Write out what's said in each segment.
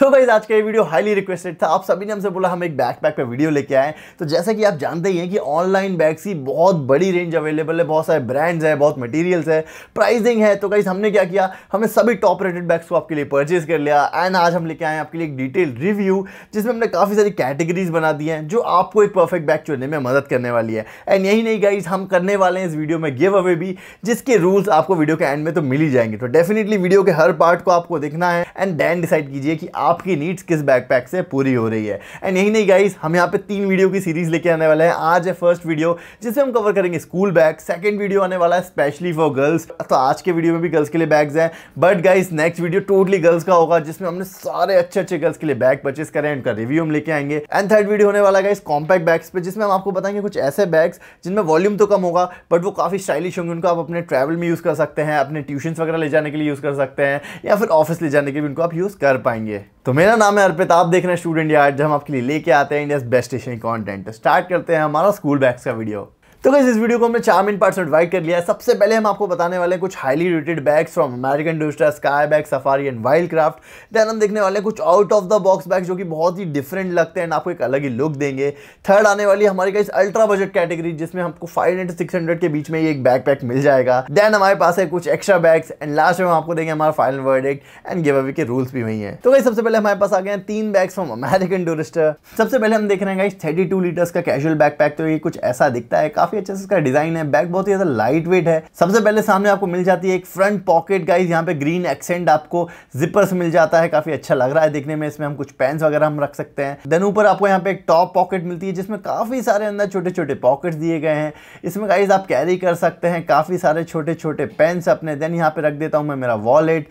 तो भाई आज का ये वीडियो हाईली रिक्वेस्टेड था आप सभी ने हमसे बोला हम एक बैकपैक पे वीडियो लेके आए तो जैसा कि आप जानते ही हैं कि ऑनलाइन बैग्स की बहुत बड़ी रेंज अवेलेबल है बहुत सारे ब्रांड्स है बहुत मटेरियल्स है प्राइसिंग है तो गाइज हमने क्या किया हमने सभी टॉप रेटेड बैग्स को आपके लिए परचेज कर लिया एंड आज हम लेके आए आपके लिए एक डिटेल रिव्यू जिसमें हमने काफ़ी सारी कैटेगरीज बना दी हैं जो आपको एक परफेक्ट बैग चुनने में मदद करने वाली है एंड यही नहीं गाइज हम करने वाले हैं इस वीडियो में गिव अवे भी जिसके रूल्स आपको वीडियो के एंड में तो मिल ही जाएंगे तो डेफिनेटली वीडियो के हर पार्ट को आपको देखना है एंड देन डिसाइड कीजिए कि आप आपकी नीड्स किस बैकपैक से पूरी हो रही है एंड यही नहीं गाइज हम यहाँ पे तीन वीडियो की सीरीज लेके आने वाले हैं आज है फर्स्ट वीडियो जिसमें हम कवर करेंगे स्कूल बैग सेकेंड वीडियो आने वाला है स्पेशली फॉर गर्ल्स तो आज के वीडियो में भी गर्ल्स के लिए बैग्स हैं but guys next video totally girls का होगा जिसमें हमने सारे अच्छे अच्छे गर्ल्स के लिए बैग परचेस करें उनका रिव्यू हम लेके आएंगे एंड थर्ड वीडियो होने वाला है इस कॉम्पैक्ट बैग्स पर जिसमें हम आपको बताएंगे कुछ ऐसे बैग्स जिनमें वॉल्यूम तो कम होगा बट वो काफ़ी स्टाइलिश होंगे उनको आप अपने ट्रैवल में यूज़ कर सकते हैं अपने ट्यूशन वगैरह ले जाने के लिए यूज़ कर सकते हैं या फिर ऑफिस ले जाने के लिए उनको आप यूज़ कर पाएंगे तो मेरा नाम है अर्पित आप देख रहे हैं स्टूडेंट यार्ड जब हम आपके लिए लेके आते हैं India best station content start करते हैं हमारा स्कूल बैग्स का वीडियो तो कैसे इस वीडियो को हमने चार मिन पार्ट्स में डिवाइड कर लिया है सबसे पहले हम आपको बताने वाले कुछ highly rated bags from American डोस्टा Skybags Safari and Wildcraft then हम देखने वाले कुछ out of the box bag जो कि बहुत ही डिफरेंट लगते हैं एंड आपको एक अलग ही लुक देंगे थर्ड आने वाली हमारी का अल्ट्रा बजट कैटेगरी जिसमें हमको फाइव हंड्रेड सिक्स हंड्रेड के बीच में ये एक बैग पैक मिल जाएगा देन हमारे पास है कुछ एक्स्ट्रा बैग्स एंड लास्ट में हम आपको देंगे हमारा final word and giveaway के रूल्स भी वही है तो वही सबसे पहले हमारे पास आ गए हैं तीन बैग्स फ्रॉम अमेरिकन टूरिस्टर सबसे पहले हम देख रहे हैं थर्टी टू लीटर्स का कैजुअल बैग पैक तो ये कुछ ऐसा दिखता है काफी काफी अच्छा से इसका डिजाइन है बैग बहुत ही ज्यादा लाइट वेट है सबसे पहले सामने आपको मिल जाती है एक फ्रंट पॉकेट गाइज यहाँ पे ग्रीन एक्सेंट आपको जिपर्स मिल जाता है काफी अच्छा लग रहा है देखने में इसमें हम कुछ पेन्स वगैरह हम रख सकते हैं देन ऊपर आपको यहाँ पे एक टॉप पॉकेट मिलती है जिसमें काफी सारे अंदर छोटे छोटे पॉकेट दिए गए हैं इसमें गाइज आप कैरी कर सकते हैं काफी सारे छोटे छोटे पेन्स अपने देन यहाँ पे रख देता हूँ मैं मेरा वॉलेट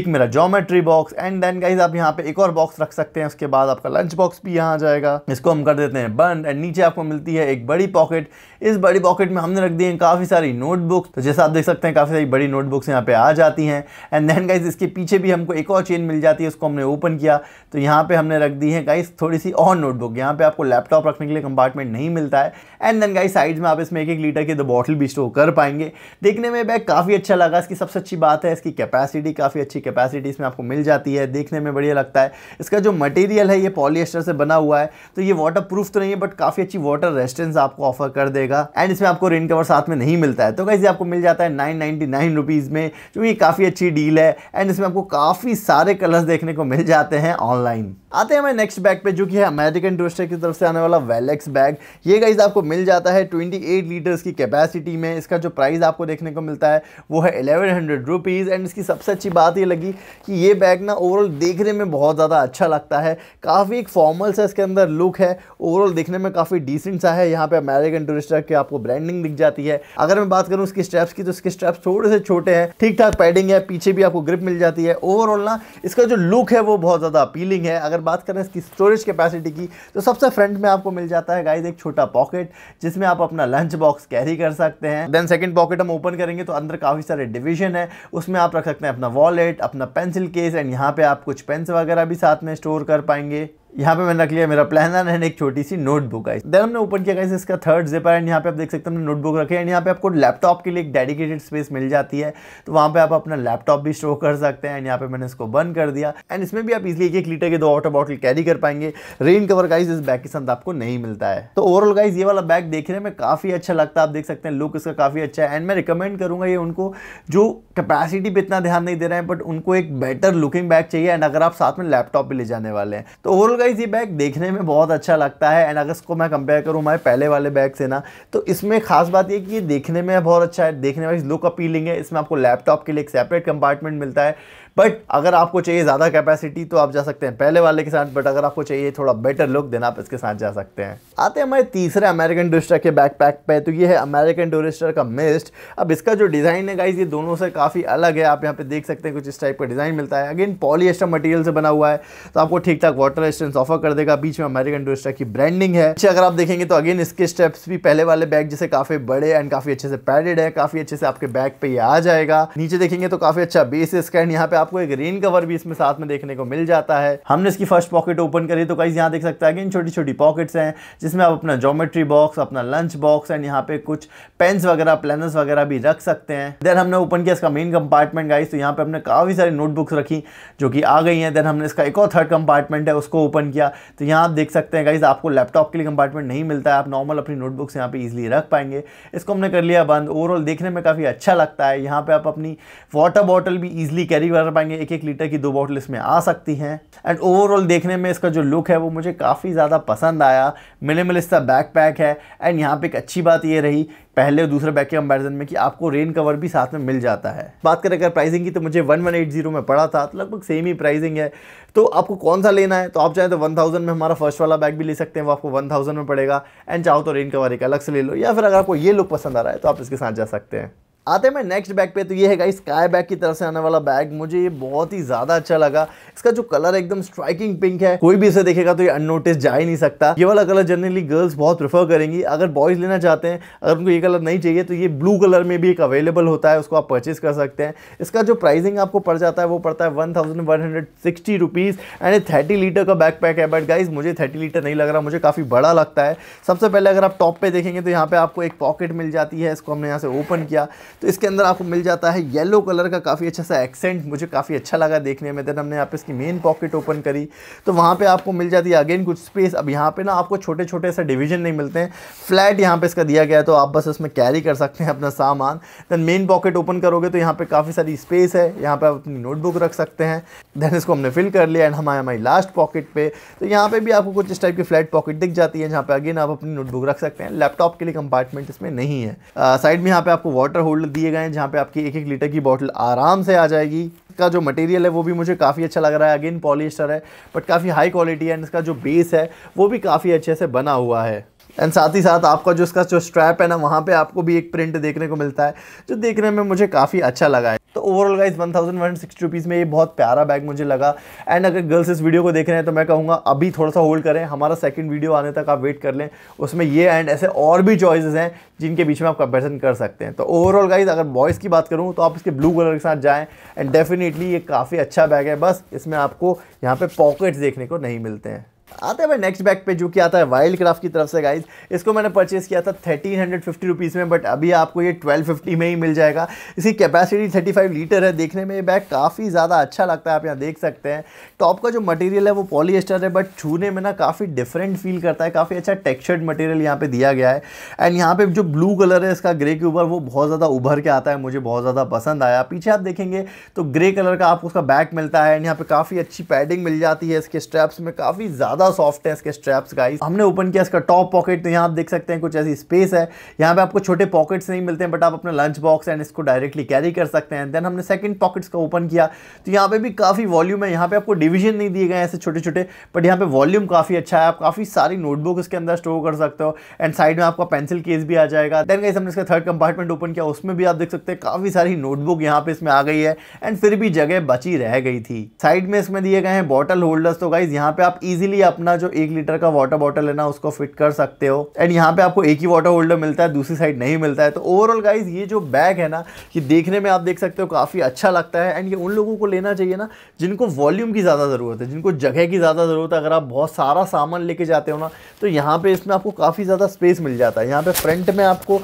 एक मेरा geometry box and then guys आप यहाँ पे एक और बॉक्स रख सकते हैं उसके बाद आपका लंच बॉक्स भी यहाँ आ जाएगा इसको हम कर देते हैं बंद एंड नीचे आपको मिलती है एक बड़ी पॉकेट इस बड़ी पॉकेट में हमने रख दी है काफ़ी सारी नोटबुक्स तो जैसा आप देख सकते हैं काफ़ी सारी बड़ी नोटबुक्स यहाँ पे आ जाती हैं एंड देन गाइज इसके पीछे भी हमको एक और चेन मिल जाती है उसको हमने ओपन किया तो यहाँ पे हमने रख दी है गाइज थोड़ी सी और नोटबुक यहाँ पे आपको लैपटॉप रखने के लिए कंपार्टमेंट नहीं मिलता है एंड देन गाइज साइड में आप इसमें एक एक लीटर की दो बॉटल भी स्टोर कर पाएंगे देखने में बैग काफ़ी अच्छा लगा इसकी सबसे अच्छी बात है इसकी कैपेसिटी काफ़ी अच्छी कैपेसिटी इसमें आपको मिल जाती है देखने में बढ़िया लगता है इसका जो मटेरियल है ये पॉलिएस्टर से बना हुआ है तो ये वाटर प्रूफ तो नहीं है बट काफ़ी अच्छी वाटर रेजिस्टेंस आपको ऑफर कर देगा एंड इसमें आपको रेन कवर साथ में नहीं मिलता है तो कैसे आपको मिल जाता है नाइन नाइन्टी रुपीज़ में जो कि काफ़ी अच्छी डील है एंड इसमें आपको काफ़ी सारे कलर्स देखने को मिल जाते हैं ऑनलाइन आते हैं हमें नेक्स्ट बैग पे जो कि है अमेरिकन टूरिस्टर की तरफ से आने वाला वेलेक्स बैग ये गाइज आपको मिल जाता है 28 लीटर्स की कैपेसिटी में इसका जो प्राइस आपको देखने को मिलता है वो है एलेवन हंड्रेड रुपीज़ एंड इसकी सबसे अच्छी बात ये लगी कि ये बैग ना ओवरऑल देखने में बहुत ज़्यादा अच्छा लगता है काफ़ी एक फॉर्मल सा इसके अंदर लुक है ओवरऑल देखने में काफ़ी डिसेंट सा है यहाँ पर अमेरिकन टूरिस्टर की आपको ब्रांडिंग दिख जाती है अगर मैं बात करूँ उसकी स्ट्रैप्स की तो उसके स्ट्रैप्स थोड़े से छोटे हैं ठीक ठाक पैडिंग है पीछे भी आपको ग्रिप मिल जाती है ओवरऑल ना इसका जो लुक है वो बहुत ज़्यादा अपीलिंग है अगर बात करें इसकी स्टोरेज कैपेसिटी की तो सबसे फ्रंट में आपको मिल जाता है गाइज एक छोटा पॉकेट जिसमें आप अपना लंच बॉक्स कैरी कर सकते हैं देन सेकेंड पॉकेट हम ओपन करेंगे तो अंदर काफ़ी सारे डिविजन है उसमें आप रख सकते हैं अपना वॉलेट अपना पेंसिल केस एंड यहाँ पर आप कुछ पेंस वगैरह भी साथ में स्टोर कर पाएंगे यहाँ पे मैंने रख लिया मेरा प्लानर एंड एक छोटी सी नोटबुक आई देन हमने ओपन किया गया इसका थर्ड जिपर एंड यहाँ पे आप देख सकते हैं हमने नोटबुक रखे एंड यहाँ पे आपको लैपटॉप के लिए एक डेडिकेटेड स्पेस मिल जाती है तो वहाँ पे आप अपना लैपटॉप भी स्टोर कर सकते हैं एंड यहाँ पे मैंने इसको बंद कर दिया एंड इसमें भी आप इसलिए एक एक लीटर के दो वाटर बॉटल कैरी कर पाएंगे रेन कवर गाइज इस बैग के साथ आपको नहीं मिलता है तो ओवरऑल गाइज ये वाला बैग देखने में काफ़ी अच्छा लगता है आप देख सकते हैं लुक इसका काफ़ी अच्छा है एंड मैं रिकमेंड करूँगा ये उनको जो कैपेसिटी पर इतना ध्यान नहीं दे रहे हैं बट उनको एक बेटर लुकिंग बैग चाहिए एंड अगर आप साथ में लैपटॉप भी ले जाने वाले हैं तो ओवरऑल गाइज ये बैग देखने में बहुत अच्छा लगता है एंड अगर इसको मैं कंपेयर करूँ हमारे पहले वाले बैग से ना तो इसमें खास बात ये कि ये देखने में बहुत अच्छा है देखने वाइज लुक अपीलिंग है इसमें आपको लैपटॉप के लिए एक सेपरेट कंपार्टमेंट मिलता है बट अगर आपको चाहिए ज़्यादा कैपेसिटी तो आप जा सकते हैं पहले वाले के साथ बट अगर आपको चाहिए थोड़ा बेटर लुक देन आप इसके साथ जा सकते हैं आते हैं हमारे तीसरे अमेरिकन टूरिस्टर के बैकपैक पे तो ये है अमेरिकन टूरिस्टर का मिस्ट अब इसका जो डिज़ाइन है गाइज ये दोनों से काफ़ी अलग है आप यहाँ पे देख सकते हैं कुछ इस टाइप का डिज़ाइन मिलता है अगेन पॉलिएस्टर मटेरियल से बना हुआ है तो आपको ठीक ठाक वाटर एस्टेंस ऑफर कर देगा बीच में अमेरिकन टूरिस्टर की ब्रांडिंग है अच्छे अगर आप देखेंगे तो अगेन इसके स्टेप्स भी पहले वाले बैग जैसे काफ़ी बड़े एंड काफ़ी अच्छे से पैडेड है काफ़ी अच्छे से आपके बैग पर ये आ जाएगा नीचे देखेंगे तो काफ़ी अच्छा बेस स्कैंड यहाँ पर आपको एक रेन कवर भी इसमें साथ में देखने को मिल जाता है हमने इसकी फर्स्ट पॉकेट ओपन करी तो कहीं यहाँ देख सकते हैं कि इन छोटी छोटी पॉकेट्स हैं जिसमें आप अपना जोमेट्री बॉक्स अपना लंच बॉक्स एंड यहाँ पे कुछ पेन्स वगैरह प्लानर्स वगैरह भी रख सकते हैं देन हमने ओपन किया इसका मेन कंपार्टमेंट गाइस तो यहाँ पे हमने काफ़ी सारी नोटबुक्स रखी जो कि आ गई हैं देन हमने इसका एक और थर्ड कंपार्टमेंट है उसको ओपन किया तो यहाँ आप देख सकते हैं गाइज आपको लैपटॉप के लिए कंपार्टमेंट नहीं मिलता है आप नॉर्मल अपनी नोटबुक्स यहाँ पे ईजिली रख पाएंगे इसको हमने कर लिया बंद ओवरऑल देखने में काफ़ी अच्छा लगता है यहाँ पे आप अपनी वाटर बॉटल भी ईजिली कैरी कर पाएंगे एक एक लीटर की दो बॉटल इसमें आ सकती हैं एंड ओवरऑल देखने में इसका जो लुक है वो मुझे काफ़ी ज़्यादा पसंद आया मिनिमलिस्ट बैक पैक है एंड यहाँ पे एक अच्छी बात ये रही पहले और दूसरे बैग के कंपेरिजन में कि आपको रेन कवर भी साथ में मिल जाता है बात करें अगर प्राइसिंग की तो मुझे 1180 में पड़ा था तो लगभग सेम ही प्राइसिंग है तो आपको कौन सा लेना है तो आप चाहें तो 1000 में हमारा फर्स्ट वाला बैग भी ले सकते हैं वो आपको 1000 में पड़ेगा एंड चाहो तो रेन कवर एक अलग से ले लो या फिर अगर आपको ये लुक पसंद आ रहा है तो आप इसके साथ जा सकते हैं आते हैं मैं नेक्स्ट बैग पे तो ये है गाइस स्काई बैग की तरफ से आने वाला बैग मुझे ये बहुत ही ज़्यादा अच्छा लगा इसका जो कलर एकदम स्ट्राइकिंग पिंक है कोई भी इसे देखेगा तो ये अननोटिस जा ही नहीं सकता ये वाला कलर जनरली गर्ल्स बहुत प्रेफर करेंगी अगर बॉयज़ लेना चाहते हैं अगर उनको ये कलर नहीं चाहिए तो ये ब्लू कलर में भी एक अवेलेबल होता है उसको आप परचेज कर सकते हैं इसका जो प्राइसिंग आपको पड़ जाता है वो पड़ता है one thousand one hundred sixty rupees and ये थर्टी लीटर का बैग पैक है बट गाइज मुझे थर्टी लीटर नहीं लग रहा मुझे काफ़ी बड़ा लगता है सबसे पहले अगर आप टॉप पर देखेंगे तो यहाँ पर आपको एक पॉकेट मिल जाती है इसको हमने यहाँ से ओपन किया तो इसके अंदर आपको मिल जाता है येलो कलर का काफ़ी अच्छा सा एक्सेंट मुझे काफ़ी अच्छा लगा देखने में देन हमने यहाँ पे इसकी मेन पॉकेट ओपन करी तो वहाँ पे आपको मिल जाती है अगेन कुछ स्पेस अब यहाँ पे ना आपको छोटे छोटे ऐसे डिवीजन नहीं मिलते हैं फ्लैट यहाँ पे इसका दिया गया है तो आप बस इसमें कैरी कर सकते हैं अपना सामान देन मेन पॉकेट ओपन करोगे तो यहाँ पर काफ़ी सारी स्पेस है यहाँ पर आप अपनी नोटबुक रख सकते हैं देन इसको हमने फिल कर लिया एंड हमारे हमारी लास्ट पॉकेट पर तो यहाँ पे भी आपको कुछ इस टाइप की फ्लैट पॉकेट दिख जाती है जहाँ पे अगेन आप अपनी नोटबुक रख सकते हैं लैपटॉप के लिए कंपार्टमेंट इसमें नहीं है साइड में यहाँ पे आपको वाटर होल्डर दिए गए हैं जहाँ पे आपकी एक एक लीटर की बॉटल आराम से आ जाएगी इसका जो मटेरियल है वो भी मुझे काफ़ी अच्छा लग रहा है अगेन पॉलिस्टर है बट काफ़ी हाई क्वालिटी है एंड इसका जो बेस है वो भी काफ़ी अच्छे से बना हुआ है एंड साथ ही साथ आपका जो इसका जो स्ट्रैप है ना वहाँ पे आपको भी एक प्रिंट देखने को मिलता है जो देखने में मुझे काफ़ी अच्छा लगा है तो overall guys one thousand one sixty rupees में ये बहुत प्यारा बैग मुझे लगा एंड अगर गर्ल्स इस वीडियो को देख रहे हैं तो मैं कहूँगा अभी थोड़ा सा होल्ड करें हमारा सेकंड वीडियो आने तक आप वेट कर लें उसमें ये एंड ऐसे और भी चॉइसेस हैं जिनके बीच में आप कंपेरिजन कर सकते हैं तो ओवरऑल गाइज अगर बॉयज़ की बात करूँ तो आप इसके ब्लू कलर के साथ जाएँ एंड डेफिनेटली ये काफ़ी अच्छा बैग है बस इसमें आपको यहाँ पर पॉकेट्स देखने को नहीं मिलते हैं आते हैं भाई नेक्स्ट बैग पे जो कि आता है वाइल्ड क्राफ्ट की तरफ से गाइज इसको मैंने परचेज किया था थर्टीन हंड्रेड फिफ्टी रुपीज़ में बट अभी आपको ये ट्वेल्व फिफ्टी में ही मिल जाएगा इसकी कैपेसिटी थर्टी फाइव लीटर है देखने में ये बैग काफ़ी ज़्यादा अच्छा लगता है आप यहाँ देख सकते हैं टॉप का जो मटेरियल है वो पॉलिएस्टर है बट छूने में ना काफ़ी डिफरेंट फील करता है काफ़ी अच्छा टेक्स्चर्ड मटेरियल यहाँ पर दिया गया है एंड यहाँ पर जो ब्लू कलर है इसका ग्रे के ऊपर वो बहुत ज़्यादा उभर के आता है मुझे बहुत ज़्यादा पसंद आया पीछे आप देखेंगे तो ग्रे कलर का आपको उसका बैग मिलता है एंड यहाँ पर काफ़ी अच्छी पैडिंग मिल जाती है इसके स्ट्रैप्स में काफ़ी ज़्यादा ज़्यादा सॉफ्ट है इसके स्ट्रैप्स गाइस हमने ओपन किया इसका टॉप पॉकेट तो यहाँ आप देख सकते हैं कुछ ऐसी स्पेस है यहाँ पे आपको छोटे पॉकेट्स नहीं मिलते हैं बट आप अपना लंच बॉक्स एंड इसको डायरेक्टली कैरी कर सकते हैं देन हमने सेकंड पॉकेट्स का ओपन किया तो यहाँ पे भी काफ़ी वॉल्यूम है यहाँ पे आपको डिविजन नहीं दिए गए ऐसे छोटे छोटे बट यहाँ पे वॉल्यूम काफ़ी अच्छा है आप काफ़ी सारी नोटबुक इसके अंदर स्टोर कर सकते हो एंड साइड में आपका पेंसिल केस भी आ जाएगा देन गाइस हमने इसका थर्ड कंपार्टमेंट ओपन किया उसमें भी आप देख सकते हैं काफ़ी सारी नोटबुक यहाँ पे इसमें आ गई है एंड फिर भी जगह बची रह गई थी साइड में इसमें दिए गए हैं बॉटल होल्डर्स तो गाइज यहाँ पे आप इजिली अपना जो एक लीटर का वाटर बॉटल है ना उसको फिट कर सकते हो एंड यहाँ पे आपको एक ही वाटर होल्डर मिलता है दूसरी साइड नहीं मिलता है तो ओवरऑल गाइज ये जो बैग है ना ये देखने में आप देख सकते हो काफ़ी अच्छा लगता है एंड ये उन लोगों को लेना चाहिए ना जिनको वॉल्यूम की ज़्यादा ज़रूरत है जिनको जगह की ज़्यादा ज़रूरत है अगर आप बहुत सारा सामान लेके जाते हो ना तो यहाँ पर इसमें आपको काफ़ी ज़्यादा स्पेस मिल जाता है यहाँ पर फ्रंट में आपको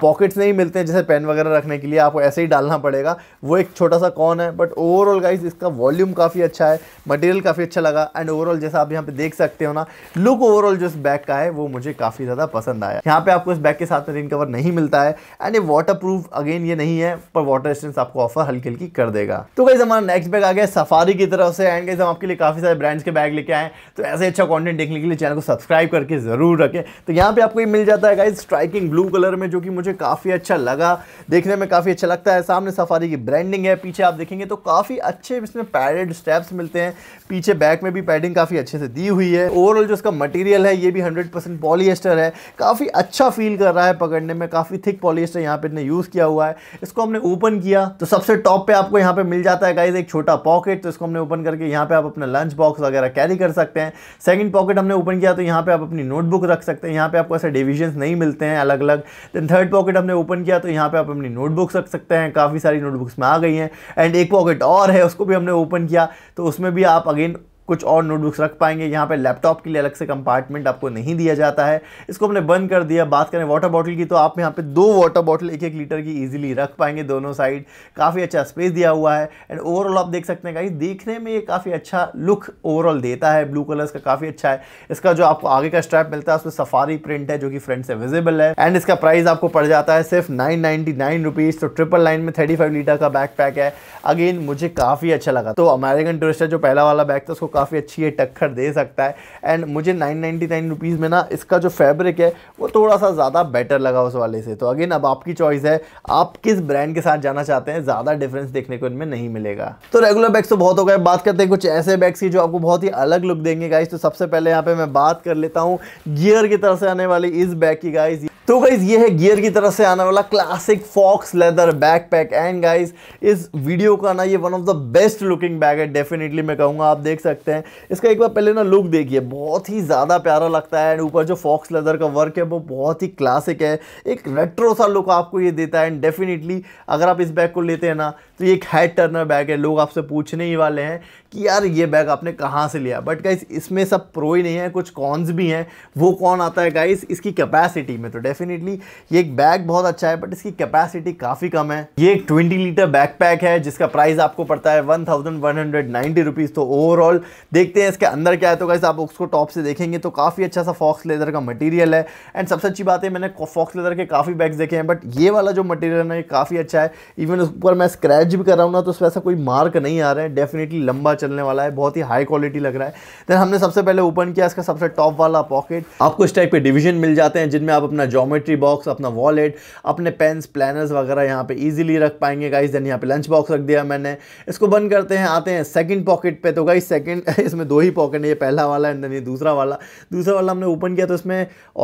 पॉकेट्स नहीं मिलते हैं जैसे पेन वगैरह रखने के लिए आपको ऐसे ही डालना पड़ेगा वो एक छोटा सा कॉन है बट ओवरऑल गाइज इसका वॉल्यूम काफ़ी अच्छा है मटेरियल काफ़ी अच्छा लगा एंड ओवरऑल जैसा आप यहाँ पे देख सकते हो ना लुक ओवरऑल जो इस बैग का है वो मुझे काफ़ी ज़्यादा पसंद आया यहाँ पे आपको इस बैग के साथ में रेन कवर नहीं मिलता है एंड ये वाटर प्रूफ अगेन ये नहीं है पर वाटर स्टेंस आपको ऑफर हल्की हल्की कर देगा तो गाइज हमारा नेक्स्ट बैग आ गया सफारी की तरफ से एंड गाइज हम आपके लिए काफ़ी सारे ब्रांड्स के बैग लेके आए तो ऐसे अच्छा कॉन्टेंट देखने के लिए चैनल को सब्सक्राइब करके ज़रूर रखें तो यहाँ पे आपको ये मिल जाता है गाइज स्ट्राइकिंग ब्लू कलर में जो कि मुझे काफ़ी अच्छा लगा देखने में काफ़ी अच्छा लगता है सामने सफारी की ब्रांडिंग है पीछे आप देखेंगे तो काफ़ी अच्छे इसमें पैडेड स्टेप्स मिलते हैं पीछे बैक में भी पैडिंग काफ़ी अच्छे से दी दी हुई है ओवरऑल जो इसका मटेरियल है ये भी 100 परसेंट पॉलीस्टर है काफ़ी अच्छा फील कर रहा है पकड़ने में काफ़ी थिक पॉलीस्टर यहाँ पे इतने यूज़ किया हुआ है इसको हमने ओपन किया तो सबसे टॉप पे आपको यहाँ पे मिल जाता है गाइज एक छोटा पॉकेट तो इसको हमने ओपन करके यहाँ पर आप अपना लंच बॉक्स वगैरह कैरी कर सकते हैं सेकेंड पॉकेट हमने ओपन किया तो यहाँ पर आप अपनी नोटबुक रख सकते हैं यहाँ पर आपको ऐसे डिविजन नहीं मिलते हैं अलग अलग देन थर्ड पॉकेट हमने ओपन किया तो यहाँ पर आप अपनी नोटबुक्स रख सकते हैं काफ़ी सारी नोटबुक्स में आ गई हैं एंड एक पॉकेट और है उसको भी हमने ओपन किया तो उसमें भी आप अगेन कुछ और नोटबुक्स रख पाएंगे यहाँ पे लैपटॉप के लिए अलग से कंपार्टमेंट आपको नहीं दिया जाता है इसको हमने बंद कर दिया बात करें वाटर बॉटल की तो आप यहाँ पे दो वाटर बॉटल एक एक लीटर की इजीली रख पाएंगे दोनों साइड काफ़ी अच्छा स्पेस दिया हुआ है एंड ओवरऑल आप देख सकते हैं गाइस देखने में ये काफ़ी अच्छा लुक ओवरऑल देता है ब्लू कलर का काफ़ी अच्छा है इसका जो आपको आगे का स्ट्रैप मिलता है उसमें सफारी प्रिंट है जो कि फ्रंट से विजिबल है एंड इसका प्राइस आपको पड़ जाता है सिर्फ नाइन नाइन्टी तो ट्रिपल नाइन में थर्टी लीटर का बैग पैक है अगेन मुझे काफ़ी अच्छा लगा तो अमेरिकन टूरिस्टर जो पहला वाला बैग था उसको काफ़ी अच्छी है टक्कर दे सकता है एंड मुझे नाइन नाइन्टी नाइन रुपीज़ में ना इसका जो फैब्रिक है वो थोड़ा सा ज़्यादा बेटर लगा उस वाले से तो अगेन अब आपकी चॉइस है आप किस ब्रांड के साथ जाना चाहते हैं ज़्यादा डिफरेंस देखने को इनमें नहीं मिलेगा तो रेगुलर बैग्स तो बहुत हो गए बात करते हैं कुछ ऐसे बैग्स की जो आपको बहुत ही अलग लुक देंगे गाइज तो सबसे पहले यहाँ पे मैं बात कर लेता हूँ गियर की तरफ से आने वाली इस बैग की गाइज तो गाइज़ ये है गियर की तरफ से आने वाला classic faux leather backpack and guys इस वीडियो का ना ये one of the best looking bag है डेफिनेटली मैं कहूँगा आप देख सकते हैं इसका एक बार पहले ना लुक देखिए बहुत ही ज़्यादा प्यारा लगता है एंड ऊपर जो फॉक्स लेदर का वर्क है वो बहुत ही क्लासिक है एक रेट्रो सा लुक आपको ये देता है एंड डेफिनेटली अगर आप इस बैग को लेते हैं ना तो ये एक हैड टर्नर बैग है लोग आपसे पूछने ही वाले हैं कि यार ये बैग आपने कहाँ से लिया बट गाइस इसमें सब प्रो ही नहीं है कुछ कॉन्स भी हैं वो कौन आता है गाइस इसकी कैपेसिटी में तो डेफिनेटली ये एक बैग बहुत अच्छा है बट इसकी कैपेसिटी काफ़ी कम है ये एक ट्वेंटी लीटर पैक है जिसका प्राइस आपको पड़ता है one thousand one hundred ninety rupees तो ओवरऑल देखते हैं इसके अंदर क्या है तो गाइस आप उसको टॉप से देखेंगे तो काफ़ी अच्छा सा फॉक्स लेदर का मटीरियल है एंड सबसे अच्छी बात है मैंने फॉक्स लेदर के काफ़ी बैग्स देखे हैं बट ये वाला जो मटेरियल है ना ये काफ़ी अच्छा है इवन पर मैं स्क्रैच जज भी कर रहा हूँ ना तो उसमें ऐसा कोई मार्क नहीं आ रहा है डेफिनेटली लंबा चलने वाला है बहुत ही हाई क्वालिटी लग रहा है देन हमने सबसे पहले ओपन किया इसका सबसे टॉप वाला पॉकेट आपको इस टाइप के डिवीजन मिल जाते हैं जिनमें आप अपना जोमेट्री बॉक्स अपना वॉलेट अपने पेन्स प्लानर्स वगैरह यहाँ पे ईजिली रख पाएंगे गाइज देन यहाँ पे लंच बॉक्स रख दिया मैंने इसको बंद करते हैं आते हैं सेकेंड पॉकेट पर तो गाइज सेकेंड इसमें दो ही पॉकेट है ये पहला वाला एंड देन ये दूसरा वाला दूसरा वाला हमने ओपन किया तो इसमें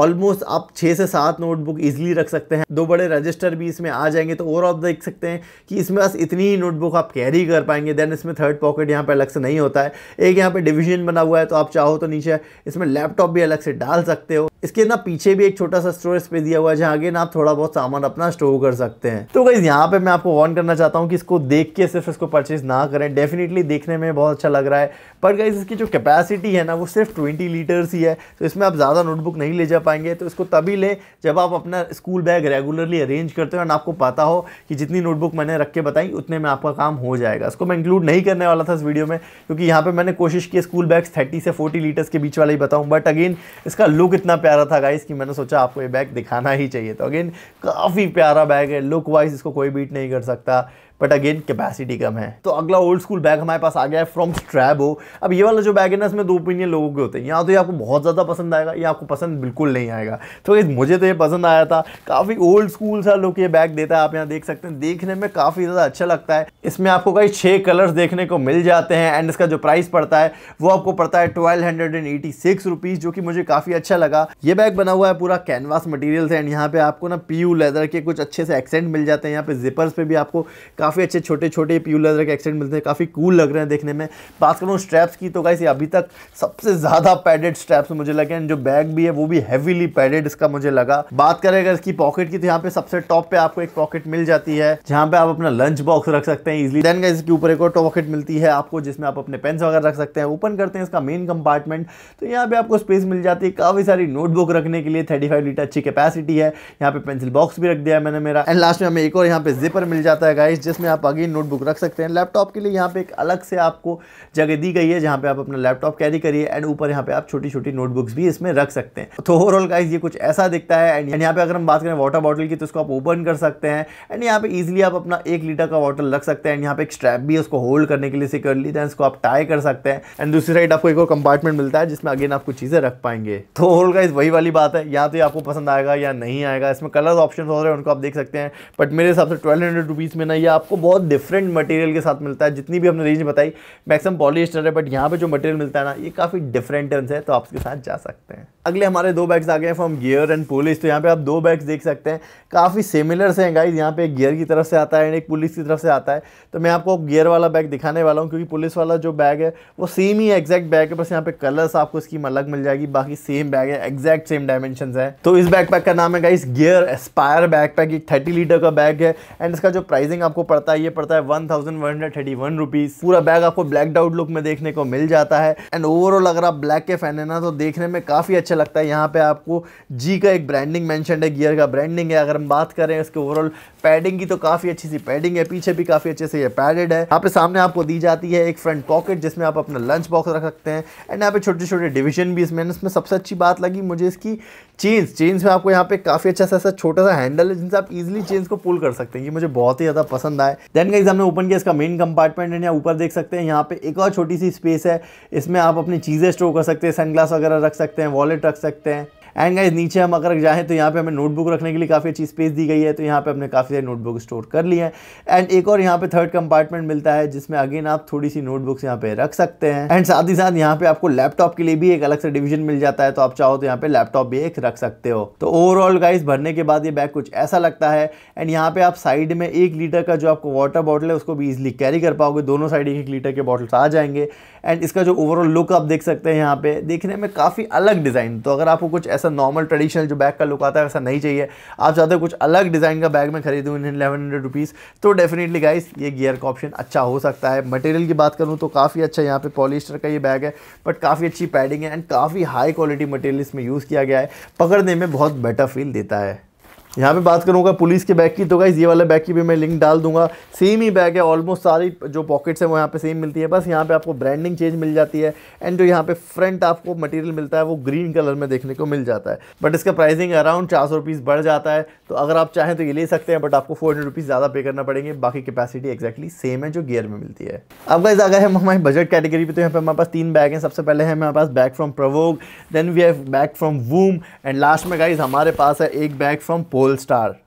ऑलमोस्ट आप छः से सात नोटबुक ईजिली रख सकते हैं दो बड़े रजिस्टर भी इसमें आ जाएंगे तो और आप देख सकते हैं कि इसमें बस कितनी नोटबुक आप कैरी कर पाएंगे देन इसमें थर्ड पॉकेट यहाँ पर अलग से नहीं होता है एक यहाँ पर डिविजन बना हुआ है तो आप चाहो तो नीचे इसमें लैपटॉप भी अलग से डाल सकते हो इसके ना पीछे भी एक छोटा सा स्टोरेज पे दिया हुआ है जहाँ आगे ना आप थोड़ा बहुत सामान अपना स्टोर कर सकते हैं तो गाइज यहाँ पे मैं आपको ऑन करना चाहता हूँ कि इसको देख के सिर्फ इसको परचेज ना करें डेफिनेटली देखने में बहुत अच्छा लग रहा है पर गाइज इसकी जो कैपेसिटी है ना वो सिर्फ ट्वेंटी लीटर्स ही है तो इसमें आप ज़्यादा नोटबुक नहीं ले जा पाएंगे तो इसको तभी लें जब आप अपना स्कूल बैग रेगुलरली अरेंज करते हो और आपको पता हो कि जितनी नोटबुक मैंने रख के बताई उतने में आपका काम हो जाएगा इसको मैं इंक्लूड नहीं करने वाला था इस वीडियो में क्योंकि यहाँ पर मैंने कोशिश की स्कूल बैग्स थर्टी से फोर्टी लीटर्स के बीच वाला ही बताऊँ बट अगेन इसका लुक इतना प्यारा था गाइस कि मैंने सोचा आपको ये बैग दिखाना ही चाहिए तो अगेन काफ़ी प्यारा बैग है लुक वाइज इसको कोई बीट नहीं कर सकता बट अगेन कैपेसिटी कम है तो अगला ओल्ड स्कूल बैग हमारे पास आ गया है फ्रॉम स्ट्रैबो अब ये वाला जो बैग है ना इसमें दो ओपिनियन लोगों के होते हैं या तो ये आपको बहुत ज़्यादा पसंद आएगा या आपको पसंद बिल्कुल नहीं आएगा तो इस मुझे तो ये पसंद आया था काफ़ी ओल्ड स्कूल सा लुक ये बैग देता है आप यहाँ देख सकते हैं देखने में काफ़ी ज़्यादा अच्छा लगता है इसमें आपको कई छः कलर्स देखने को मिल जाते हैं एंड इसका जो प्राइस पड़ता है वो आपको पड़ता है twelve hundred and eighty six rupees जो कि मुझे काफ़ी अच्छा लगा ये बैग बना हुआ है पूरा कैनवास मटीरियल से एंड यहाँ पे आपको ना पी लेदर के कुछ अच्छे से एक्सेंट मिल जाते हैं यहाँ पे जिपर्स पे भी आपको काफ़ी अच्छे छोटे छोटे प्यू लेदर के एक्सेंट मिलते हैं काफ़ी कूल लग रहे हैं देखने में बात करूँ स्ट्रैप्स की तो कैसे अभी तक सबसे ज़्यादा पैडेड स्ट्रैप्स मुझे लगे जो बैग भी है वो भी हैवीली पैडेड इसका मुझे लगा बात करें अगर इसकी पॉकेट की तो यहाँ पे सबसे टॉप पे आपको एक पॉकेट मिल जाती है जहाँ पे आप अपना लंच बॉक्स रख सकते हैं इजिली देन गाइस इसके ऊपर एक और पॉकेट मिलती है आपको जिसमें आप अपने पेन्स वगैरह रख सकते हैं ओपन करते हैं इसका मेन कंपार्टमेंट तो यहाँ पर आपको स्पेस मिल जाती है काफ़ी सारी नोटबुक रखने के लिए थर्टी फाइव लीटर अच्छी कैपेसिटी है यहाँ पे पेंसिल बॉक्स भी रख दिया है मैंने मेरा एंड लास्ट में हमें एक और यहाँ पे जिपर मिल जाता है गाइस इसमें आप अगेन नोटबुक रख सकते हैं लैपटॉप के लिए यहाँ पे एक अलग से आपको जगह दी गई है जहाँ पे आप अपना लैपटॉप कैरी करिए एंड ऊपर यहाँ पे आप छोटी छोटी नोटबुक्स भी इसमें रख सकते हैं तो ओवरऑल गाइज ये कुछ ऐसा दिखता है एंड यहाँ पे अगर हम बात करें वाटर बॉटल की तो इसको आप ओपन कर सकते हैं एंड यहाँ पे ईजिली आप अपना एक लीटर का वाटर रख सकते हैं एंड यहाँ पे एक स्ट्रैप भी उसको होल्ड करने के लिए सिक्योरली दें इसको आप टाई कर सकते हैं एंड दूसरी साइड आपको एक और कंपार्टमेंट मिलता है जिसमें अगेन आपको चीज़ें रख पाएंगे तो ओवरऑल गाइज वही वाली बात है या तो ये आपको पसंद आएगा या नहीं आएगा इसमें कलर ऑप्शन हो रहे हैं उनको आप देख सकते हैं बट मेरे हिसाब से ट्वेल्व हंड्रेड रुपीज़ में ना ये आप आपको बहुत डिफरेंट मटेरियल के साथ मिलता है जितनी भी हमने रेंज बताई मैक्सिमम पॉलिस्टर है बट यहाँ पे जो मटेरियल मिलता है ना ये काफ़ी डिफरेंट है तो आप उसके साथ जा सकते हैं अगले हमारे दो बैग्स आ गए हैं फ्रॉम गियर एंड पुलिस तो यहाँ पे आप दो बैग्स देख सकते हैं काफ़ी से हैं गाइज यहाँ पे एक गियर की तरफ से आता है एंड एक पुलिस की तरफ से आता है तो मैं आपको गियर वाला बैग दिखाने वाला हूँ क्योंकि पुलिस वाला जो बैग है वो सेम ही एग्जैक्ट बैग है बस यहाँ पे कलर्स आपको इसकी अलग मिल जाएगी बाकी सेम बैग है एग्जैक्ट सेम डायमेंशन है तो इस बैग पैक का नाम है guys Gear Aspire bag pack एक थर्टी लीटर का बैग है एंड इसका जो प्राइसिंग आपको पड़ता है ये पड़ता है one thousand one hundred thirty one rupees पूरा बैग आपको ब्लैक डाउट लुक में देखने को मिल जाता है एंड ओवरऑल अगर आप ब्लैक के फैन है ना तो देखने में काफ़ी अच्छा लगता है यहाँ पे आपको जी का एक ब्रांडिंग मैंशनड है गियर का ब्रांडिंग है अगर हम बात करें इसके ओवरऑल पैडिंग की तो काफ़ी अच्छी सी पैडिंग है पीछे भी काफ़ी अच्छे से ये पैडेड है यहाँ पे सामने आपको दी जाती है एक फ्रंट पॉकेट जिसमें आप अपना लंच बॉक्स रख सकते हैं एंड यहाँ पे छोटे छोटे डिवीजन भी इसमें इसमें सबसे अच्छी बात लगी मुझे इसकी चेंज चेंज में आपको यहाँ पे काफ़ी अच्छा सा छोटा सा हैंडल है जिनसे आप इजिली चेंज को पुल कर सकते हैं ये मुझे बहुत ही ज़्यादा पसंद आए देन का हमने ओपन किया इसका मेन कंपार्टमेंट है ऊपर देख सकते हैं यहाँ पे एक और छोटी सी स्पेस है इसमें आप अपनी चीज़ें स्टोर कर सकते हैं सनग्लास वगैरह रख सकते हैं वॉलेट रख सकते हैं एंड गाइज नीचे हम अगर जाएँ तो यहाँ पे हमें नोटबुक रखने के लिए काफ़ी अच्छी स्पेस दी गई है तो यहाँ पे हमने काफ़ी सारी नोटबुक स्टोर कर ली है एंड एक और यहाँ पे थर्ड कंपार्टमेंट मिलता है जिसमें अगेन आप थोड़ी सी नोटबुक्स यहाँ पे रख सकते हैं एंड साथ ही साथ यहाँ पे आपको लैपटॉप के लिए भी एक अलग से डिवीजन मिल जाता है तो आप चाहो तो यहाँ पे लैपटॉप भी एक रख सकते हो तो ओवरऑल गाइज भरने के बाद ये बैग कुछ ऐसा लगता है एंड यहाँ पे आप साइड में एक लीटर का जो आपको वाटर बॉटल है उसको भी ईजिली कैरी कर पाओगे दोनों साइड एक एक लीटर के बॉटल्स आ जाएंगे एंड इसका जो ओवरऑल लुक आप देख सकते हैं यहाँ पे देखने में काफ़ी अलग डिज़ाइन तो अगर आपको कुछ ऐसा नॉर्मल ट्रेडिशनल जो बैग का लुक आता है वैसा नहीं चाहिए आप चाहते हो कुछ अलग डिज़ाइन का बैग में खरीदूँ इन इलेवन हंड्रेड रुपीज़ तो डेफिनेटली गाइस ये गियर का ऑप्शन अच्छा हो सकता है मटेरियल की बात करूँ तो काफ़ी अच्छा यहाँ पे पॉलिस्टर का ये बैग है बट काफ़ी अच्छी पैडिंग है एंड काफ़ी हाई क्वालिटी मटेरियल इसमें यूज़ किया गया है पकड़ने में बहुत बेटर फील देता है यहाँ पे बात करूँगा पुलिस के बैग की तो गाइज़ ये वाला बैग की भी मैं लिंक डाल दूंगा सेम ही बैग है ऑलमोस्ट सारी जो पॉकेट्स हैं वो यहाँ पे सेम मिलती है बस यहाँ पे आपको ब्रांडिंग चेंज मिल जाती है एंड जो यहाँ पे फ्रंट आपको मटेरियल मिलता है वो ग्रीन कलर में देखने को मिल जाता है बट इसका प्राइसिंग अराउंड चार सौ बढ़ जाता है तो अगर आप चाहें तो ये ले सकते हैं बट आपको फोर हंड्रेड ज़्यादा पे करना पड़ेंगे बाकी कैपेसिटी एक्जैक्टली सेम है जो गियर में मिलती है अब गाइज अगर हम हमारी बजट कैटेगरी पर तो यहाँ पर हमारे पास तीन बैग हैं सबसे पहले है हमारे पास bag from Provogue then we have bag from वूम एंड लास्ट में गाइज हमारे पास है एक बैग फ्रॉम whole star.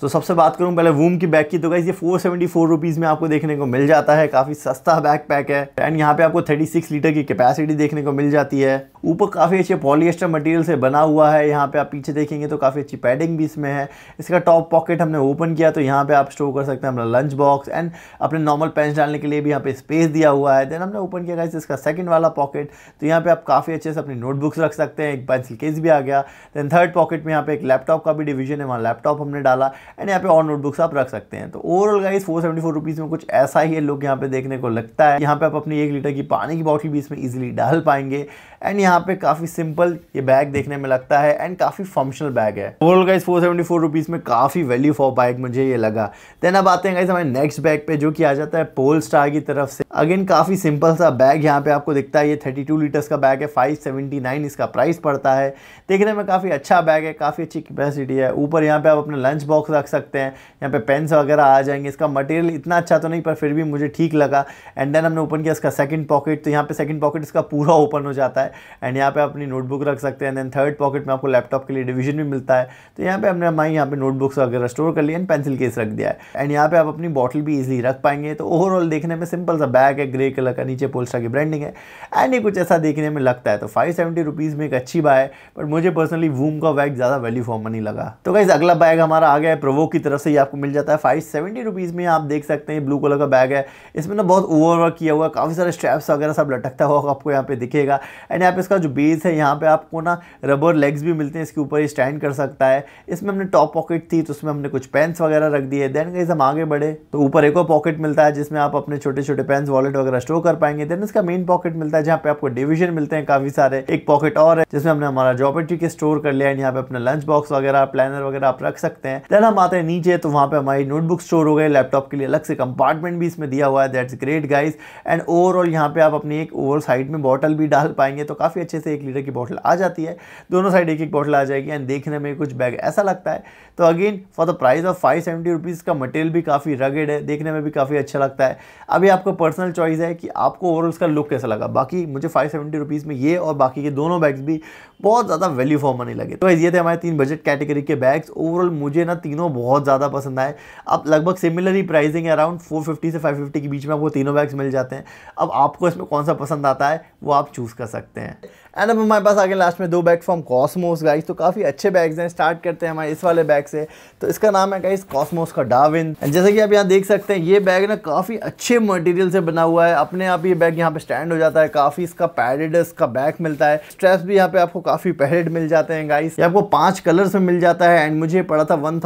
तो सबसे बात करूँ पहले वूम की बैग की तो गाइज़ ये फोर सेवेंटी फोर रुपीज़ में आपको देखने को मिल जाता है काफ़ी सस्ता बैक पैक है एंड यहाँ पे आपको थर्टी सिक्स लीटर की कैपेसिटी देखने को मिल जाती है ऊपर काफ़ी अच्छे पॉलिएस्टर मटेरियल से बना हुआ है यहाँ पे आप पीछे देखेंगे तो काफ़ी अच्छी पैडिंग भी इसमें है इसका टॉप पॉकेट हमने ओपन किया तो यहाँ पे आप स्टोर कर सकते हैं अपना लंच बॉक्स एंड अपने नॉर्मल पेंस डालने के लिए भी यहाँ पे स्पेस दिया हुआ है देन हमने ओपन किया इसका सेकंड वाला पॉकेट तो यहाँ पे आप काफ़ी अच्छे से अपनी नोटबुक्स रख सकते हैं एक पेंसिल केस भी आ गया देन थर्ड पॉकेट में यहाँ पे एक लैपटॉप का भी डिविजन है वहाँ लैपटॉप हमने डाला वाला एंड यहाँ पे और नोटबुक्स आप रख सकते हैं तो overall guys four seventy four rupees में कुछ ऐसा ही है लोग यहाँ पे देखने को लगता है यहाँ पे आप अपनी एक लीटर की पानी की बॉटल भी इसमें ईजिली डाल पाएंगे एंड यहाँ पे काफ़ी सिंपल ये बैग देखने में लगता है एंड काफ़ी फंक्शनल बैग है overall guys four seventy four rupees में काफ़ी वैल्यू फॉर बैग मुझे ये लगा देन अब आते हैं गाइस हमारे नेक्स्ट बैग पे जो कि आ जाता है पोल स्टार की तरफ से अगेन काफ़ी सिंपल सा बैग यहाँ पे आपको दिखता है ये 32 लीटर्स का बैग है 579 इसका प्राइस पड़ता है देखने में काफ़ी अच्छा बैग है काफ़ी अच्छी कैपेसिटी है ऊपर यहाँ पे आप अपने लंच बॉक्स रख सकते हैं यहाँ पे पेन्स वगैरह आ जाएंगे इसका मटेरियल इतना अच्छा तो नहीं पर फिर भी मुझे ठीक लगा एंड देन हमने ओपन किया इसका सेकंड पॉकेट तो यहाँ पे सेकंड पॉकेट इसका पूरा ओपन हो जाता है एंड यहाँ पे अपनी नोटबुक रख सकते हैं एंड देन थर्ड पॉकेट में आपको लैपटॉप के लिए डिवीजन भी मिलता है तो यहाँ पर हमने हमारी यहाँ पर नोटबुक्स वगैरह स्टोर कर लिया एंड पेंसिल केस रख दिया है एंड यहाँ पर आप अपनी बॉटल भी ईजिली रख पाएंगे तो ओवरऑल देखने में सिंपल सा बैग है ग्रे कलर का नीचे पोलस्टा की ब्रांडिंग है एंड ये कुछ ऐसा देखने में लगता है तो फाइव सेवेंटी रुपीज़ में एक अच्छी बाय है बट मुझे पर्सनली वूम का बैग ज़्यादा वैल्यू फॉर मनी लगा तो कहीं अगला बैग हमारा बैग है प्रोवो की तरफ से ये आपको मिल जाता है फाइव सेवेंटी रुपीज़ में आप देख सकते हैं ब्लू कलर का बैग है इसमें ना बहुत ओवरवर्क किया हुआ है काफ़ी सारे स्ट्रैप्स वगैरह सब लटकता हुआ आपको यहाँ पे दिखेगा एंड यहाँ पे इसका जो बेस है यहाँ पे आपको ना रबर लेग्स भी मिलते हैं इसके ऊपर स्टैंड कर सकता है इसमें हमने टॉप पॉकेट थी तो उसमें हमने कुछ पेंस वगैरह रख दिए देन गई हम आगे बढ़े तो ऊपर एक और पॉकेट मिलता है जिसमें आप अपने छोटे छोटे पेंस वॉलेट वगैरह स्टोर कर पाएंगे देन इसका मेन पॉकेट मिलता है जहाँ पे आपको डिविजन मिलते हैं काफ़ी सारे एक पॉकेट और है जिसमें हमने हमारा जॉपेट्री के स्टोर कर लिया है यहाँ पे अपना लंच बॉक्स वगैरह प्लानर वगैरह आप रख सकते हैं देन हम आते हैं नीचे तो वहाँ पे हमारी नोटबुक स्टोर हो गए लैपटॉप के लिए अलग से कंपार्टमेंट भी इसमें दिया हुआ है that's great guys and overall यहाँ पे आप अपनी एक ओवर साइड में बॉटल भी डाल पाएंगे तो काफ़ी अच्छे से एक लीटर की बॉटल आ जाती है दोनों साइड एक एक बॉटल आ जाएगी एंड देखने में कुछ बैग ऐसा लगता है तो again for the price of five seventy rupees का मटेरियल भी काफ़ी रगेड है देखने में भी काफ़ी अच्छा लगता है अभी आपका पर्सनल चॉइस है कि आपको ओवरऑल उसका लुक कैसा लगा बाकी मुझे फाइव सेवेंटी रुपीज़ में ये और बाकी के दोनों बैग्स भी बहुत ज़्यादा वैल्यू फॉर मनी लगे तो ये थे हमारे तीन बजट कैटेगरी के बैग्स ओवरऑल मुझे ना तीनों बहुत ज़्यादा पसंद आए अब लगभग सिमिलर ही प्राइसिंग है अराउंड 450 से 550 के बीच में आपको तीनों बैग्स मिल जाते हैं अब आपको इसमें कौन सा पसंद आता है वो आप चूज़ कर सकते हैं एंड अब हमारे पास आगे लास्ट में दो बैग फ्रॉम कॉस्मोस गाइस तो काफ़ी अच्छे बैग्स हैं स्टार्ट करते हैं हमारे इस वाले बैग से तो इसका नाम है गाइस कॉस्मोस का डाविन एंड जैसे कि आप यहाँ देख सकते हैं ये बैग ना काफ़ी अच्छे मटेरियल से बना हुआ है अपने आप ये बैग यहाँ पे स्टैंड हो जाता है काफ़ी इसका पैडेड इसका बैग मिलता है स्ट्रेस भी यहाँ पे आपको काफ़ी पैडेड मिल जाते हैं गाइस ये आपको पाँच कलर्स में मिल जाता है एंड मुझे पड़ा था वन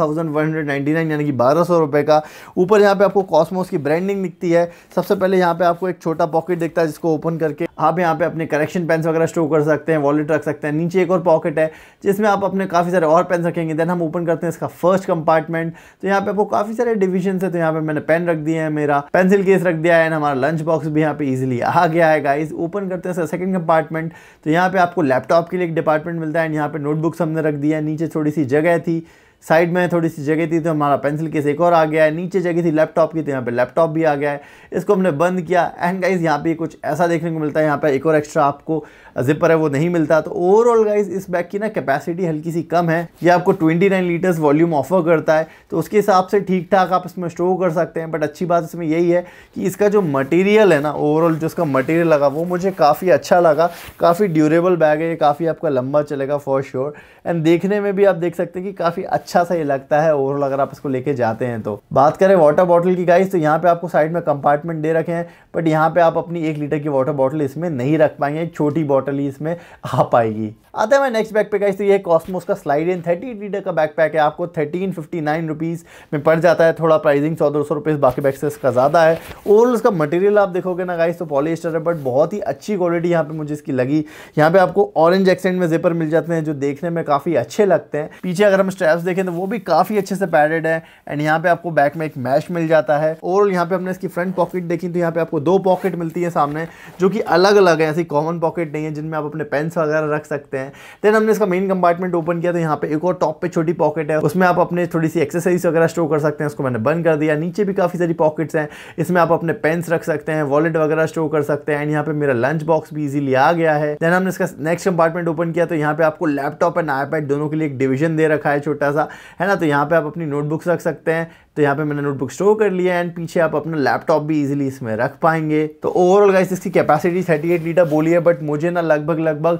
यानी कि बारह सौ का ऊपर यहाँ पे आपको कॉस्मोस की ब्रांडिंग दिखती है सबसे पहले यहाँ पे आपको एक छोटा पॉकेट दिखता है जिसको ओपन करके आप यहाँ पे अपने करेक्शन पेंस वगैरह स्टोर कर सकते हैं वॉलेट रख सकते हैं नीचे एक और पॉकेट है जिसमें आप अपने काफ़ी सारे और पेन रखेंगे देन हम ओपन करते हैं इसका फर्स्ट कंपार्टमेंट तो यहाँ पे आपको काफ़ी सारे डिविजन है तो यहाँ पे मैंने पेन रख दिया है मेरा पेंसिल केस रख दिया है एंड हमारा लंच बॉक्स भी यहाँ पे ईजिली आ गया है गाइज ओपन करते हैं सेकंड कंपार्टमेंट तो यहाँ पे आपको लैपटॉप के लिए एक डिपार्टमेंट मिलता है एंड यहाँ पे नोटबुक्स हमने रख दिया है नीचे थोड़ी सी जगह थी साइड में थोड़ी सी जगह थी तो हमारा पेंसिल केस एक और आ गया है नीचे जगह थी लैपटॉप की तो यहाँ पे लैपटॉप भी आ गया है इसको हमने बंद किया एंड गाइज यहाँ पे कुछ ऐसा देखने को मिलता है यहाँ पे एक और एक्स्ट्रा आपको जिपर है वो नहीं मिलता तो ओवरऑल गाइज इस बैग की ना कैपेसिटी हल्की सी कम है ये आपको twenty nine litres volume offer करता है तो उसके हिसाब से ठीक ठाक आप इसमें स्टोर कर सकते हैं बट अच्छी बात इसमें यही है कि इसका जो मटीरियल है ना ओवरऑल जो इसका मटीरियल लगा वो मुझे काफ़ी अच्छा लगा काफ़ी ड्यूरेबल बैग है ये काफ़ी आपका लंबा चलेगा फॉर श्योर एंड देखने में भी आप देख सकते हैं कि काफ़ी अच्छा अच्छा सा ये लगता है ओवरऑल अगर आप इसको लेके जाते हैं तो बात करें वाटर बॉटल की गाइस तो यहाँ पे आपको साइड में कंपार्टमेंट दे रखे हैं बट यहाँ पे आप अपनी एक लीटर की वाटर बॉटल इसमें नहीं रख पाएंगे छोटी बॉटल ही इसमें आ पाएगी आते हैं नेक्स्ट बैग पे गाइस तो ये कॉस्मोस का स्लाइड इन थर्टी लीटर का बैग है आपको थर्टीन फिफ्टी में पड़ जाता है थोड़ा प्राइसिंग चौदह सौ बाकी बैग से इसका ज़्यादा है ओवरऑल उसका मटेरियल आप देखोगे ना गाइस तो पॉलिस्टर है बट बहुत ही अच्छी क्वालिटी यहाँ पे मुझे इसकी लगी यहाँ पे आपको ऑरेंज एक्सेंट में जेपर मिल जाते हैं जो देखने में काफ़ी अच्छे लगते हैं पीछे अगर हम स्ट्रैप्स देखें अंदर वो भी काफ़ी अच्छे से पैडेड है एंड यहाँ पे आपको बैक में एक मैश मिल जाता है और यहाँ पे हमने इसकी फ्रंट पॉकेट देखी तो यहाँ पे आपको दो पॉकेट मिलती है सामने जो कि अलग अलग है ऐसी कॉमन पॉकेट नहीं है जिनमें आप अपने पेंस वगैरह रख सकते हैं देन हमने इसका मेन कंपार्टमेंट ओपन किया तो यहाँ पे एक और टॉप पे छोटी पॉकेट है उसमें आप अपने थोड़ी सी एक्सेसरीज वगैरह स्टोर कर सकते हैं उसको मैंने बंद कर दिया नीचे भी काफ़ी सारी पॉकेट्स हैं इसमें आप अपने पेंस रख सकते हैं वॉलेट वगैरह स्टोर कर सकते हैं एंड यहाँ पे मेरा लंच बॉक्स भी इजीली आ गया है देन हमने इसका नेक्स्ट कंपार्टमेंट ओपन किया तो यहाँ पे आपको लैपटॉप एंड आईपैड दोनों के लिए एक डिवीजन दे रखा है छोटा सा है ना तो यहाँ पे आप अपनी नोटबुक्स रख सकते हैं तो यहाँ पे मैंने नोटबुक स्टोर कर लिया एंड पीछे आप अपना लैपटॉप भी इजीली इसमें रख पाएंगे तो ओवरऑल गाइस इसकी कैपेसिटी 38 लीटर बोली है बट मुझे ना लगभग लगभग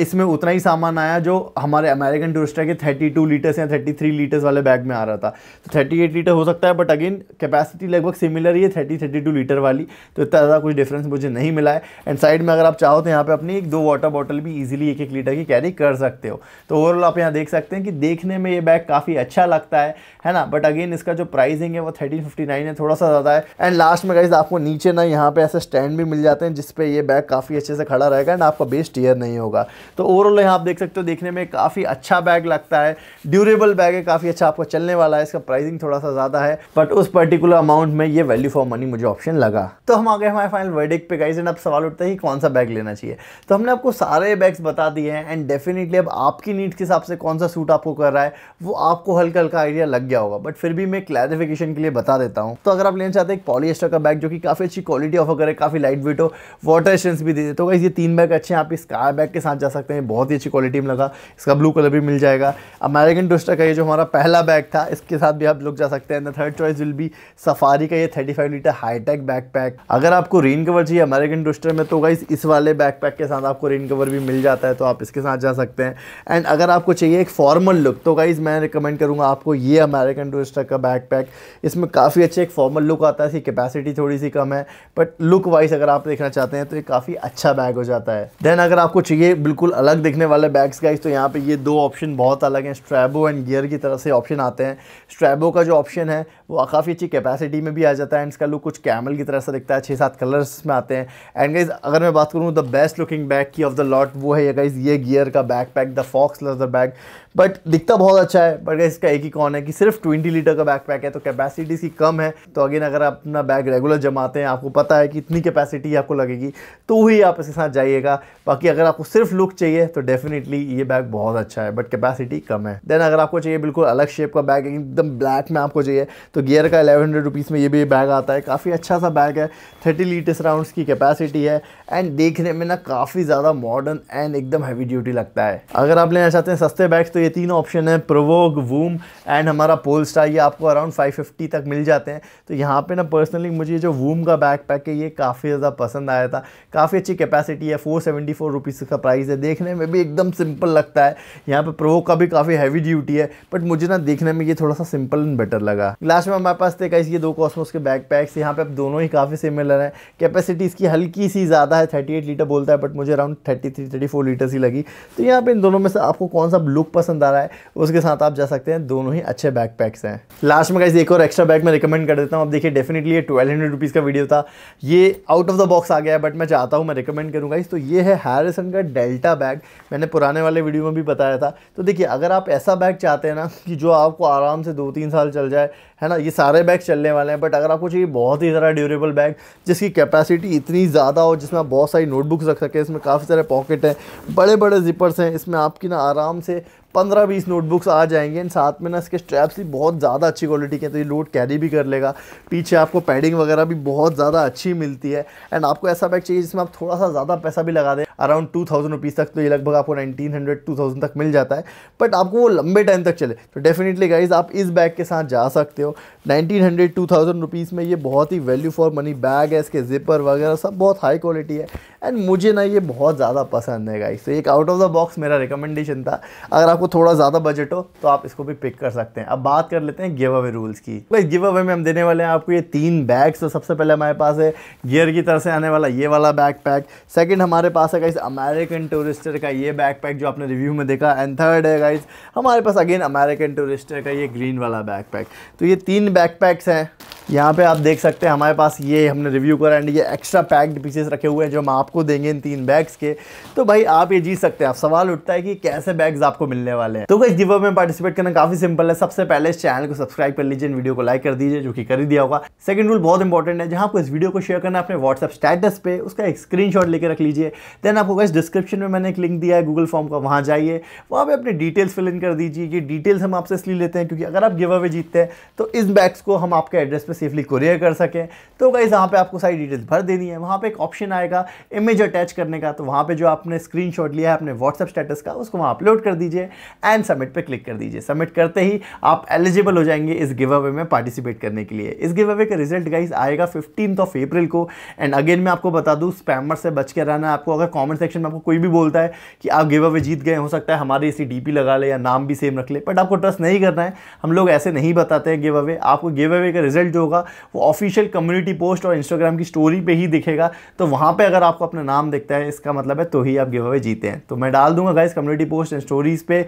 इसमें उतना ही सामान आया जो हमारे अमेरिकन टूरिस्टर के 32 लीटर्स या 33 लीटर्स वाले बैग में आ रहा था तो थर्टी लीटर हो सकता है बट अगेन कैपेसिटी लगभग सिमिलर ही है थर्टी थर्टी लीटर वाली तो इतना ज़्यादा कुछ डिफरेंस मुझे नहीं मिला है एंड साइड में अगर आप चाहो तो यहाँ पर अपनी एक दो वाटर बॉटल भी ईजिली एक एक लीटर की कैरी कर सकते हो तो ओवरऑल आप यहाँ देख सकते हैं कि देखने में ये बैग काफ़ी अच्छा लगता है है ना बट अगेन इसका जो प्राइसिंग है वो थर्टीन फिफ्टी नाइन है थोड़ा सा ज़्यादा है एंड लास्ट में गाइज आपको नीचे ना यहाँ पे ऐसे स्टैंड भी मिल जाते हैं जिसपे ये बैग काफ़ी अच्छे से खड़ा रहेगा एंड आपका बेस्ट टीयर नहीं होगा तो ओवरऑल यहाँ आप देख सकते हो देखने में काफ़ी अच्छा बैग लगता है ड्यूरेबल बैग है काफ़ी अच्छा आपको चलने वाला है इसका प्राइसिंग थोड़ा सा ज़्यादा है बट उस पर्टिकुलर अमाउंट में ये वैल्यू फॉर मनी मुझे ऑप्शन लगा तो हम आ गए हमारे फाइनल वर्डिक पे गाइज एंड अब सवाल उठता है कि कौन सा बैग लेना चाहिए तो हमने आपको सारे बैग्स बता दिए हैं एंड डेफिनेटली अब आपकी नीड के हिसाब से कौन सा सूट आपको कर रहा है वो आपको हल्का हल्का आइडिया लग गया होगा बट फिर भी मैं क्लैरिफिकेशन के लिए बता देता हूँ तो अगर आप लेना चाहते हैं एक पॉलीस्टर का बैग जो कि काफ़ी अच्छी क्वालिटी ऑफर करे काफ़ी लाइट वेट हो वाटर एसेंस भी दे तो ये तीन बैग अच्छे हैं आप इस कार बैग के साथ जा सकते हैं बहुत ही अच्छी क्वालिटी में लगा इसका ब्लू कलर भी मिल जाएगा अमेरिकन टोस्टर का ये जो हमारा पहला बैग था इसके साथ भी आप लोग जा सकते हैं third choice will be Safari का ये five litre hi-tech backpack अगर आपको रेन कवर चाहिए अमेरिकन टोस्टर में तो गाइज इस वाले बैक पैक के साथ आपको रेन कवर भी मिल जाता है तो आप इसके साथ जा सकते हैं एंड अगर आपको चाहिए एक फॉर्मल लुक तो गाइज मैं रिकमेंड करूँगा आपको ये अमेरिकन टोस्टर का बैक पैक इसमें काफ़ी अच्छे एक फॉर्मल लुक आता है इसकी कैपेसिटी थोड़ी सी कम है बट लुक वाइज अगर आप देखना चाहते हैं तो ये काफ़ी अच्छा बैग हो जाता है देन अगर आपको चाहिए बिल्कुल अलग दिखने वाले बैग्स का तो यहाँ पर ये दो ऑप्शन बहुत अलग हैं स्ट्रैबो एंड गियर की तरफ से ऑप्शन आते हैं स्ट्रैबो का जो ऑप्शन है वो काफ़ी अच्छी कैपेसिटी में भी आ जाता है एंड इसका लुक कुछ कैमल की तरह से दिखता है छः सात कलर्स में आते हैं एंड गाइज अगर मैं बात करूँ द बेस्ट लुकिंग बैग की ऑफ द लॉट वो है गाइज ये गियर का backpack the faux leather bag but दिखता बहुत अच्छा है बट गाइज इसका एक ही कौन है कि सिर्फ ट्वेंटी लीटर का बैक पैक है तो कैपेसिटी इसकी कम है तो अगेन अगर आप अपना बैग रेगुलर जमाते हैं आपको पता है कि इतनी कैपेसिटी आपको लगेगी तो ही आप इसके साथ जाइएगा बाकी अगर आपको सिर्फ लुक चाहिए तो डेफिनेटली ये बैग बहुत अच्छा है बट कैपेसिटी कम है देन अगर आपको चाहिए बिल्कुल अलग शेप का बैग एकदम ब्लैक में आपको चाहिए तो गियर का एलेवन हंड्रेड रुपीज़ में ये भी बैग आता है काफ़ी अच्छा सा बैग है थर्टी लीटर्स राउंड्स की कैपेसिटी है एंड देखने में ना काफ़ी ज़्यादा मॉडर्न एंड एकदम हैवी ड्यूटी लगता है अगर आप लेना चाहते हैं सस्ते बैग्स तो ये तीन ऑप्शन है प्रोवोग वूम एंड हमारा पोल स्टार ये आपको अराउंड फाइव तक मिल जाते हैं तो यहाँ पर ना पर्सनली मुझे जो वूम का बैग पैक है ये काफ़ी ज़्यादा पसंद आया था काफ़ी अच्छी कैपेसिटी है फोर सेवेंटी फोर रुपीज़ का प्राइस है देखने में भी एकदम सिंपल लगता है यहाँ पर प्रोवोग का भी काफ़ी हैवी ड्यूटी है बट मुझे ना देखने में ये थोड़ा सा सिंपल एंड बेटर लगा लास्ट लास्ट में हमारे पास थे तेईस ये दो कॉस्मोस के बैक पैक्स यहाँ पे अब दोनों ही काफ़ी सिमिलर हैं कैपेसिटी इसकी हल्की सी ज़्यादा है 38 लीटर बोलता है बट मुझे अराउंड 33 34 लीटर सी लगी तो यहाँ पे इन दोनों में से आपको कौन सा लुक पसंद आ रहा है उसके साथ आप जा सकते हैं दोनों ही अच्छे बैक पैक्स हैं लास्ट में कैसे एक और एक्स्ट्रा बैग मैं रिकमेंड कर देता हूँ अब देखिए डेफिनेटली ये ट्वेल्व हंड्रेड का वीडियो था ये आउट ऑफ द बॉक्स आ गया है बट मैं चाहता हूँ मैं रिकमेंड करूँगा इस तो ये है हैरिसन का डेल्टा बैग मैंने पुराने वाले वीडियो में भी बताया था तो देखिए अगर आप ऐसा बैग चाहते हैं ना कि जो आपको आराम से दो तीन साल चल जाए है ना ये सारे बैग चलने वाले हैं बट अगर आपको चाहिए बहुत ही ज़रा ड्यूरेबल बैग जिसकी कैपेसिटी इतनी ज़्यादा हो जिसमें आप बहुत सारी नोटबुक्स रख सकें इसमें काफ़ी सारे पॉकेट हैं बड़े बड़े जिपर्स हैं इसमें आपकी ना आराम से पंद्रह बीस नोटबुक्स आ जाएंगे एंड साथ में ना इसके स्ट्रैप्स भी बहुत ज़्यादा अच्छी क्वालिटी के हैं तो ये लोड कैरी भी कर लेगा पीछे आपको पैडिंग वगैरह भी बहुत ज़्यादा अच्छी मिलती है एंड आपको ऐसा बैग चाहिए जिसमें आप थोड़ा सा ज़्यादा पैसा भी लगा दें अराउंड टू थाउजेंड रुपीज़ तक तो ये लगभग आपको नाइनटीन हंड्रेड टू थाउजेंड तक मिल जाता है बट आपको वो लंबे टाइम तक चले तो डेफिनेटली गाइज आप इस बैग के साथ जा सकते हो nineteen hundred two thousand rupees में ये बहुत ही वैल्यू फॉर मनी बैग है इसके जिपर वगैरह सब बहुत हाई क्वालिटी है एंड मुझे ना ये बहुत ज़्यादा पसंद है गाइस तो एक आउट ऑफ द बॉक्स मेरा रिकमेंडेशन था अगर आपको थोड़ा ज़्यादा बजट हो तो आप इसको भी पिक कर सकते हैं अब बात कर लेते हैं गिव अवे रूल्स की भाई गिव अवे में हम देने वाले हैं आपको ये तीन बैग्स तो सबसे पहले हमारे पास है गियर की तरफ से आने वाला ये वाला बैक पैक सेकेंड हमारे पास है गाइस अमेरिकन टूरिस्टर का ये बैक पैक जो आपने रिव्यू में देखा एंड थर्ड है गाइस हमारे पास अगेन अमेरिकन टूरिस्टर का ये ग्रीन वाला बैक पैक तो ये तीन बैक पैक्स हैं यहाँ पे आप देख सकते हैं हमारे पास ये हमने रिव्यू करा एंड ये एक्स्ट्रा पैक्ड पीसेस रखे हुए हैं जो हम आप आपको देंगे इन तीन बैग्स के तो भाई आप ये जीत सकते हैं आप सवाल उठता है कि कैसे बैग्स आपको मिलने वाले हैं तो इस गिवअप में पार्टिसिपेट करना काफी सिंपल है सबसे पहले इस चैनल को सब्सक्राइब कर लीजिए वीडियो को लाइक कर दीजिए जो कि कर ही दिया होगा सेकंड रूल बहुत इंपॉर्टेंट है जहां आपको इस वीडियो को शेयर करना अपने व्हाट्सअप स्टेटस पे उसका एक स्क्रीन लेकर रख लीजिए देन आपको इस डिस्क्रिप्शन में मैंने एक लिंक दिया है गूगल फॉर्म का वहां जाइए वहां पर अपने डिटेल्स फिल इन कर दीजिए ये डिटेल्स हम आपसे इसलिए लेते हैं क्योंकि अगर आप गिव अवे जीतते हैं तो इस बैग्स को हम आपके एड्रेस पर सेफली कुरियर कर सकें तो गाइज यहाँ पे आपको सारी डिटेल्स भर देनी है वहाँ पर एक ऑप्शन आएगा इमेज अटैच करने का तो वहाँ पे जो आपने स्क्रीनशॉट लिया है अपने व्हाट्सएप स्टेटस का उसको वहाँ अपलोड कर दीजिए एंड सबमिट पे क्लिक कर दीजिए सबमिट करते ही आप एलिजिबल हो जाएंगे इस गिव अवे में पार्टिसिपेट करने के लिए इस गिव अवे का रिजल्ट गाइज आएगा फिफ्टीन ऑफ अप्रैल को एंड अगेन मैं आपको बता दूँ स्पैमर से बच के रहना आपको अगर कॉमेंट सेक्शन में आपको कोई भी बोलता है कि आप गिव अवे जीत गए हो सकता है हमारे इसी डी लगा ले या नाम भी सेम रख ले बट आपको ट्रस्ट नहीं करना है हम लोग ऐसे नहीं बताते हैं गिव अवे आपको गिव अवे का रिजल्ट जो होगा वो ऑफिशियल कम्युनिटी पोस्ट और इंस्टाग्राम की स्टोरी पर ही दिखेगा तो वहाँ पर अगर आपको अपना नाम देखता है इसका मतलब है तो ही आप गिव अवे जीते हैं तो मैं डाल दूंगा guys community post and stories पे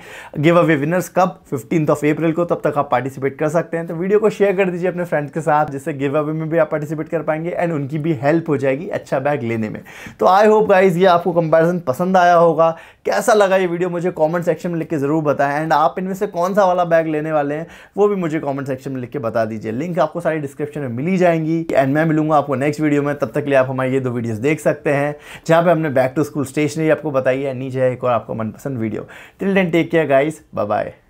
गिव अवे विनर्स कब फिफ्टीन ऑफ अप्रैल को तब तक आप पार्टिसिपेट कर सकते हैं तो वीडियो को शेयर कर दीजिए अपने फ्रेंड्स के साथ जिससे गिव अवे में भी आप पार्टिसिपेट कर पाएंगे एंड उनकी भी हेल्प हो जाएगी अच्छा बैग लेने में तो आई होप गाइज ये आपको कंपेरिजन पसंद आया होगा कैसा लगा ये वीडियो मुझे कॉमेंट सेक्शन में लिख के ज़रूर बताएं एंड आप इनमें से कौन सा वाला बैग लेने वाले हैं वो भी मुझे कॉमेंट सेक्शन में लिख के बता दीजिए लिंक आपको सारी डिस्क्रिप्शन में मिली जाएंगी एंड मैं मिलूंगा आपको नेक्स्ट वीडियो में तब तक लिए आप हमारे ये दो वीडियोज़ देख सकते हैं है जहाँ पे हमने बैक टू स्कूल स्टेशनरी आपको बताई है नीचे है एक और आपको मनपसंद video till then take care guys bye bye